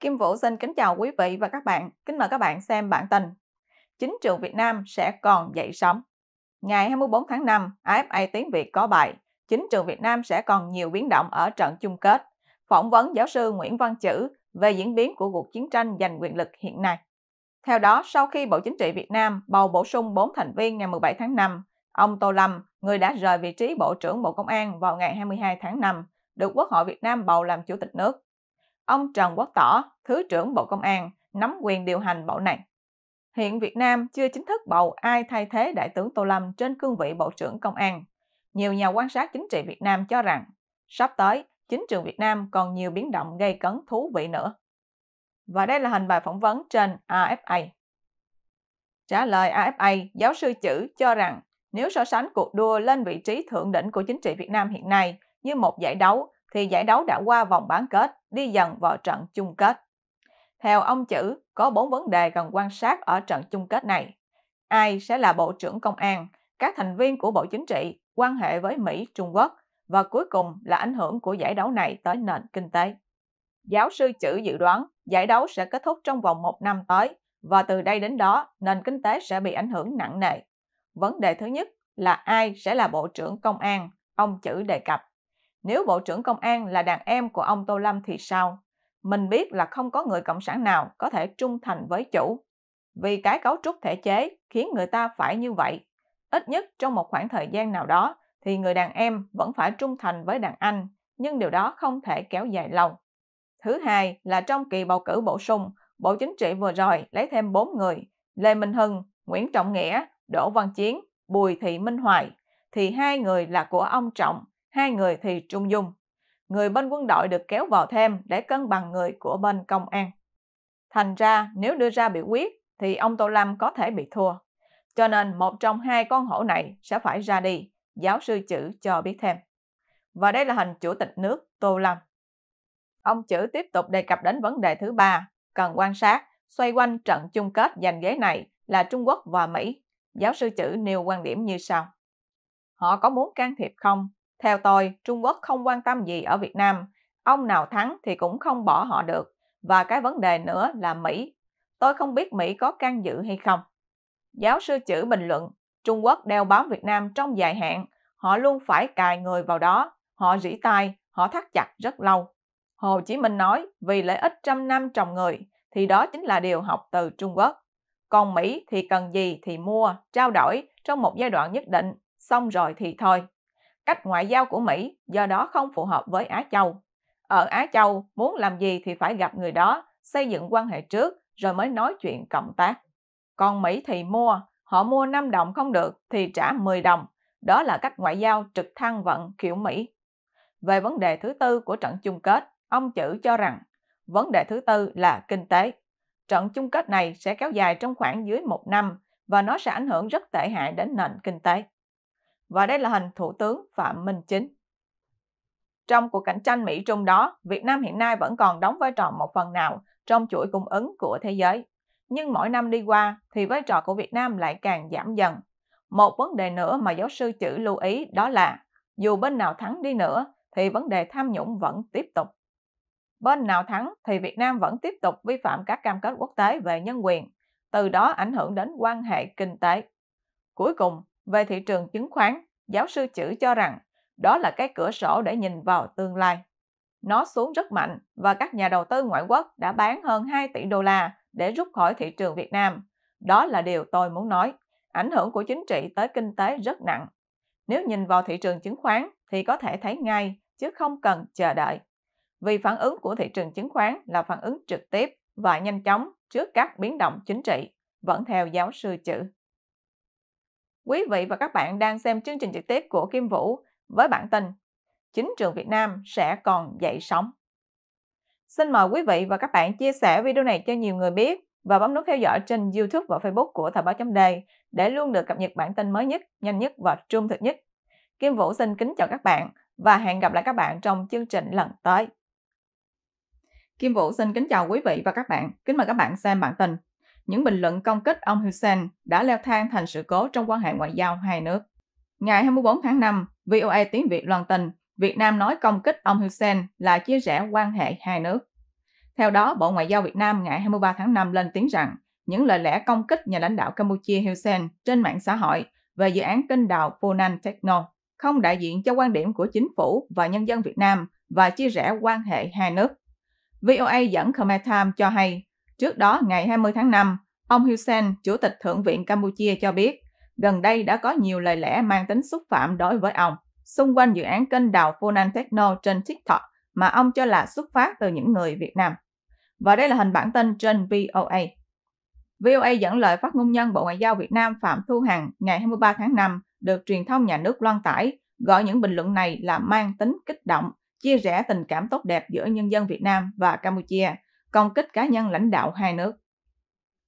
Kim Vũ xin kính chào quý vị và các bạn. Kính mời các bạn xem bản tin. Chính trường Việt Nam sẽ còn dậy sóng. Ngày 24 tháng 5, AFA tiếng Việt có bài Chính trường Việt Nam sẽ còn nhiều biến động ở trận chung kết. Phỏng vấn giáo sư Nguyễn Văn Chữ về diễn biến của cuộc chiến tranh giành quyền lực hiện nay. Theo đó, sau khi Bộ Chính trị Việt Nam bầu bổ sung 4 thành viên ngày 17 tháng 5, ông Tô Lâm, người đã rời vị trí Bộ trưởng Bộ Công an vào ngày 22 tháng 5, được Quốc hội Việt Nam bầu làm Chủ tịch nước, ông Trần Quốc Tỏ, Thứ trưởng Bộ Công an, nắm quyền điều hành bộ này. Hiện Việt Nam chưa chính thức bầu ai thay thế Đại tướng Tô Lâm trên cương vị Bộ trưởng Công an. Nhiều nhà quan sát chính trị Việt Nam cho rằng, sắp tới, chính trường Việt Nam còn nhiều biến động gây cấn thú vị nữa. Và đây là hình bài phỏng vấn trên AFA. Trả lời AFA, giáo sư Chữ cho rằng nếu so sánh cuộc đua lên vị trí thượng đỉnh của chính trị Việt Nam hiện nay như một giải đấu thì giải đấu đã qua vòng bán kết, đi dần vào trận chung kết. Theo ông Chữ, có 4 vấn đề cần quan sát ở trận chung kết này. Ai sẽ là Bộ trưởng Công an, các thành viên của Bộ Chính trị, quan hệ với Mỹ, Trung Quốc và cuối cùng là ảnh hưởng của giải đấu này tới nền kinh tế. Giáo sư Chữ dự đoán giải đấu sẽ kết thúc trong vòng một năm tới và từ đây đến đó nền kinh tế sẽ bị ảnh hưởng nặng nề. Vấn đề thứ nhất là ai sẽ là Bộ trưởng Công an, ông Chữ đề cập. Nếu Bộ trưởng Công an là đàn em của ông Tô Lâm thì sao? Mình biết là không có người Cộng sản nào có thể trung thành với chủ. Vì cái cấu trúc thể chế khiến người ta phải như vậy. Ít nhất trong một khoảng thời gian nào đó thì người đàn em vẫn phải trung thành với đàn anh, nhưng điều đó không thể kéo dài lâu. Thứ hai là trong kỳ bầu cử bổ sung, Bộ Chính trị vừa rồi lấy thêm 4 người, Lê Minh Hưng, Nguyễn Trọng Nghĩa, Đỗ Văn Chiến, Bùi Thị Minh Hoài, thì hai người là của ông Trọng, hai người thì trung dung. Người bên quân đội được kéo vào thêm để cân bằng người của bên công an. Thành ra nếu đưa ra biểu quyết thì ông Tô Lâm có thể bị thua. Cho nên một trong hai con hổ này sẽ phải ra đi, giáo sư chữ cho biết thêm. Và đây là hình chủ tịch nước Tô Lâm. Ông chữ tiếp tục đề cập đến vấn đề thứ ba, cần quan sát, xoay quanh trận chung kết giành ghế này là Trung Quốc và Mỹ. Giáo sư chữ nêu quan điểm như sau. Họ có muốn can thiệp không theo tôi, Trung Quốc không quan tâm gì ở Việt Nam. Ông nào thắng thì cũng không bỏ họ được. Và cái vấn đề nữa là Mỹ. Tôi không biết Mỹ có can dự hay không. Giáo sư chữ bình luận, Trung Quốc đeo bám Việt Nam trong dài hạn. Họ luôn phải cài người vào đó. Họ rỉ tai, họ thắt chặt rất lâu. Hồ Chí Minh nói, vì lợi ích trăm năm trồng người, thì đó chính là điều học từ Trung Quốc. Còn Mỹ thì cần gì thì mua, trao đổi trong một giai đoạn nhất định, xong rồi thì thôi cách ngoại giao của Mỹ do đó không phù hợp với Á Châu. Ở Á Châu, muốn làm gì thì phải gặp người đó, xây dựng quan hệ trước rồi mới nói chuyện cộng tác. Còn Mỹ thì mua, họ mua 5 đồng không được thì trả 10 đồng. Đó là cách ngoại giao trực thăng vận kiểu Mỹ. Về vấn đề thứ tư của trận chung kết, ông Chữ cho rằng vấn đề thứ tư là kinh tế. Trận chung kết này sẽ kéo dài trong khoảng dưới một năm và nó sẽ ảnh hưởng rất tệ hại đến nền kinh tế và đây là hình Thủ tướng Phạm Minh Chính. Trong cuộc cạnh tranh Mỹ-Trung đó, Việt Nam hiện nay vẫn còn đóng vai trò một phần nào trong chuỗi cung ứng của thế giới. Nhưng mỗi năm đi qua thì vai trò của Việt Nam lại càng giảm dần. Một vấn đề nữa mà giáo sư chữ lưu ý đó là dù bên nào thắng đi nữa thì vấn đề tham nhũng vẫn tiếp tục. Bên nào thắng thì Việt Nam vẫn tiếp tục vi phạm các cam kết quốc tế về nhân quyền, từ đó ảnh hưởng đến quan hệ kinh tế. Cuối cùng, về thị trường chứng khoán, giáo sư Chữ cho rằng đó là cái cửa sổ để nhìn vào tương lai. Nó xuống rất mạnh và các nhà đầu tư ngoại quốc đã bán hơn 2 tỷ đô la để rút khỏi thị trường Việt Nam. Đó là điều tôi muốn nói. Ảnh hưởng của chính trị tới kinh tế rất nặng. Nếu nhìn vào thị trường chứng khoán thì có thể thấy ngay chứ không cần chờ đợi. Vì phản ứng của thị trường chứng khoán là phản ứng trực tiếp và nhanh chóng trước các biến động chính trị, vẫn theo giáo sư chữ. Quý vị và các bạn đang xem chương trình trực tiếp của Kim Vũ với bản tin Chính trường Việt Nam sẽ còn dậy sóng. Xin mời quý vị và các bạn chia sẻ video này cho nhiều người biết và bấm nút theo dõi trên YouTube và Facebook của Thời báo chấm đề để luôn được cập nhật bản tin mới nhất, nhanh nhất và trung thực nhất. Kim Vũ xin kính chào các bạn và hẹn gặp lại các bạn trong chương trình lần tới. Kim Vũ xin kính chào quý vị và các bạn. Kính mời các bạn xem bản tin những bình luận công kích ông Hussein đã leo thang thành sự cố trong quan hệ ngoại giao hai nước. Ngày 24 tháng 5, VOA tiếng Việt loan tin Việt Nam nói công kích ông Hussein là chia rẽ quan hệ hai nước. Theo đó, Bộ Ngoại giao Việt Nam ngày 23 tháng 5 lên tiếng rằng những lời lẽ công kích nhà lãnh đạo Campuchia Hussein trên mạng xã hội về dự án kênh đào Funan Techno không đại diện cho quan điểm của chính phủ và nhân dân Việt Nam và chia rẽ quan hệ hai nước. VOA dẫn Khmer Time cho hay Trước đó, ngày 20 tháng 5, ông Hun Chủ tịch Thượng viện Campuchia cho biết, gần đây đã có nhiều lời lẽ mang tính xúc phạm đối với ông xung quanh dự án kênh đào Funan Techno trên TikTok mà ông cho là xuất phát từ những người Việt Nam. Và đây là hình bản tin trên VOA. VOA dẫn lời phát ngôn nhân Bộ Ngoại giao Việt Nam Phạm Thu Hằng ngày 23 tháng 5 được truyền thông nhà nước loan tải, gọi những bình luận này là mang tính kích động, chia rẽ tình cảm tốt đẹp giữa nhân dân Việt Nam và Campuchia công kích cá nhân lãnh đạo hai nước.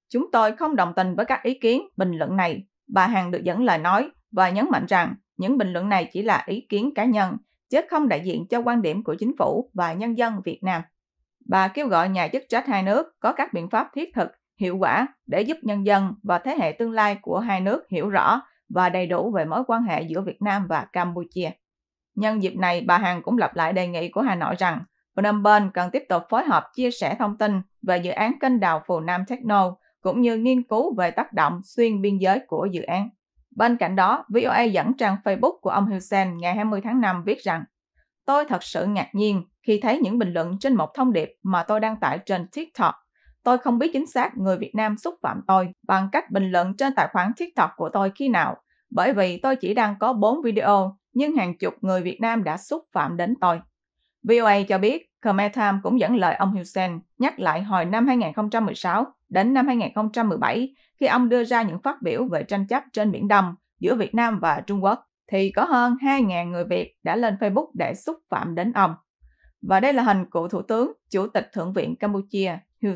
Chúng tôi không đồng tình với các ý kiến, bình luận này, bà Hằng được dẫn lời nói và nhấn mạnh rằng những bình luận này chỉ là ý kiến cá nhân, chứ không đại diện cho quan điểm của chính phủ và nhân dân Việt Nam. Bà kêu gọi nhà chức trách hai nước có các biện pháp thiết thực, hiệu quả để giúp nhân dân và thế hệ tương lai của hai nước hiểu rõ và đầy đủ về mối quan hệ giữa Việt Nam và Campuchia. Nhân dịp này, bà Hằng cũng lặp lại đề nghị của Hà Nội rằng của năm bên cần tiếp tục phối hợp chia sẻ thông tin về dự án kênh đào Phù Nam Techno cũng như nghiên cứu về tác động xuyên biên giới của dự án. Bên cạnh đó, VOA dẫn trang Facebook của ông Hussein ngày 20 tháng 5 viết rằng Tôi thật sự ngạc nhiên khi thấy những bình luận trên một thông điệp mà tôi đăng tải trên TikTok. Tôi không biết chính xác người Việt Nam xúc phạm tôi bằng cách bình luận trên tài khoản TikTok của tôi khi nào, bởi vì tôi chỉ đang có 4 video nhưng hàng chục người Việt Nam đã xúc phạm đến tôi. VOA cho biết Khmer Time cũng dẫn lời ông Hun nhắc lại hồi năm 2016 đến năm 2017 khi ông đưa ra những phát biểu về tranh chấp trên Biển Đông giữa Việt Nam và Trung Quốc thì có hơn 2.000 người Việt đã lên Facebook để xúc phạm đến ông. Và đây là hình cựu Thủ tướng, Chủ tịch Thượng viện Campuchia Hun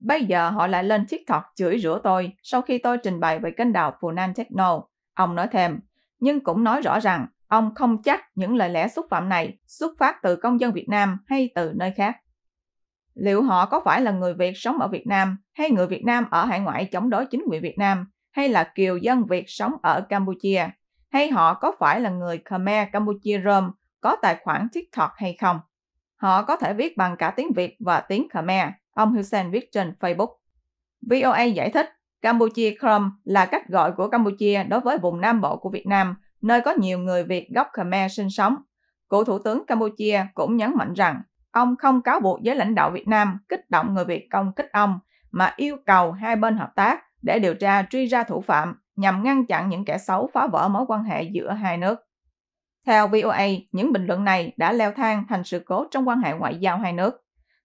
Bây giờ họ lại lên TikTok chửi rủa tôi sau khi tôi trình bày về kênh đào Funan Techno. Ông nói thêm, nhưng cũng nói rõ rằng Ông không chắc những lời lẽ xúc phạm này xuất phát từ công dân Việt Nam hay từ nơi khác. Liệu họ có phải là người Việt sống ở Việt Nam hay người Việt Nam ở hải ngoại chống đối chính quyền Việt Nam hay là kiều dân Việt sống ở Campuchia hay họ có phải là người Khmer Campuchia Rome có tài khoản TikTok hay không? Họ có thể viết bằng cả tiếng Việt và tiếng Khmer, ông Hussein viết trên Facebook. VOA giải thích, Campuchia Chrome là cách gọi của Campuchia đối với vùng Nam Bộ của Việt Nam nơi có nhiều người Việt gốc Khmer sinh sống. Cựu Thủ tướng Campuchia cũng nhấn mạnh rằng ông không cáo buộc giới lãnh đạo Việt Nam kích động người Việt công kích ông, mà yêu cầu hai bên hợp tác để điều tra truy ra thủ phạm nhằm ngăn chặn những kẻ xấu phá vỡ mối quan hệ giữa hai nước. Theo VOA, những bình luận này đã leo thang thành sự cố trong quan hệ ngoại giao hai nước.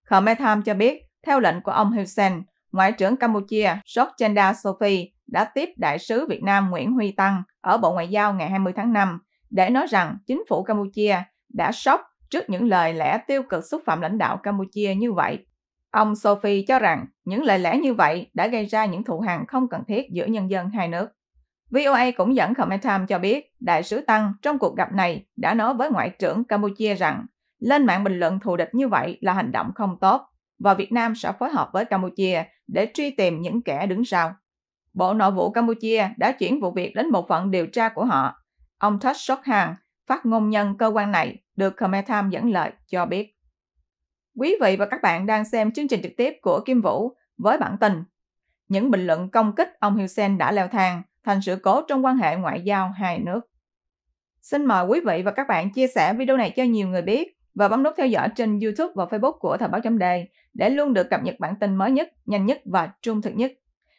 Khmer Time cho biết, theo lệnh của ông Hun Sen, Ngoại trưởng Campuchia Sokchenda Sophie đã tiếp đại sứ Việt Nam Nguyễn Huy Tăng ở Bộ Ngoại giao ngày 20 tháng 5 để nói rằng chính phủ Campuchia đã sốc trước những lời lẽ tiêu cực xúc phạm lãnh đạo Campuchia như vậy. Ông Sophie cho rằng những lời lẽ như vậy đã gây ra những thù hằn không cần thiết giữa nhân dân hai nước. VOA cũng dẫn Khmer Time cho biết Đại sứ Tăng trong cuộc gặp này đã nói với Ngoại trưởng Campuchia rằng lên mạng bình luận thù địch như vậy là hành động không tốt và Việt Nam sẽ phối hợp với Campuchia để truy tìm những kẻ đứng sau. Bộ Nội vụ Campuchia đã chuyển vụ việc đến một phận điều tra của họ. Ông Thách Sốt phát ngôn nhân cơ quan này, được Khmer Tham dẫn lời, cho biết. Quý vị và các bạn đang xem chương trình trực tiếp của Kim Vũ với bản tin Những bình luận công kích ông Hiêu Sen đã leo thang thành sự cố trong quan hệ ngoại giao hai nước. Xin mời quý vị và các bạn chia sẻ video này cho nhiều người biết và bấm nút theo dõi trên YouTube và Facebook của Thời báo chấm đề để luôn được cập nhật bản tin mới nhất, nhanh nhất và trung thực nhất.